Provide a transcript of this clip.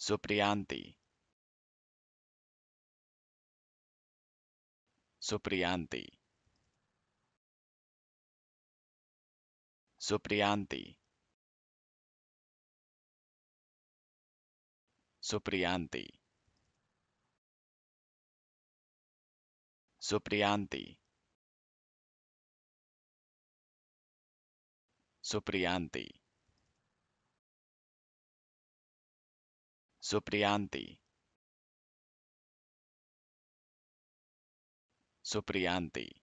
Suprianti. Suprianti. Suprianti. Suprianti. Suprianti. Suprianti. Supriyanti Supriyanti